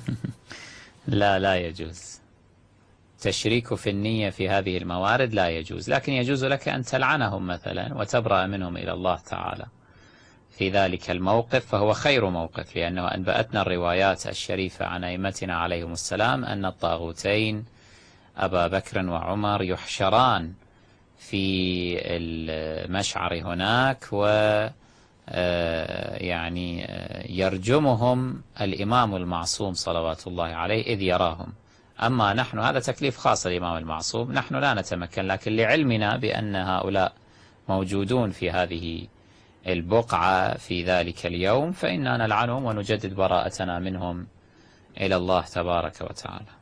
لا لا يجوز تشريك في النية في هذه الموارد لا يجوز لكن يجوز لك أن تلعنهم مثلا وتبرأ منهم إلى الله تعالى في ذلك الموقف فهو خير موقف لأنه أنبأتنا الروايات الشريفة عن أئمتنا عليهم السلام أن الطاغوتين أبا بكر وعمر يحشران في المشعر هناك و آه، يعني آه، يرجمهم الإمام المعصوم صلوات الله عليه إذ يراهم أما نحن هذا تكليف خاص الإمام المعصوم نحن لا نتمكن لكن لعلمنا بأن هؤلاء موجودون في هذه البقعة في ذلك اليوم فإنا نلعنهم ونجدد براءتنا منهم إلى الله تبارك وتعالى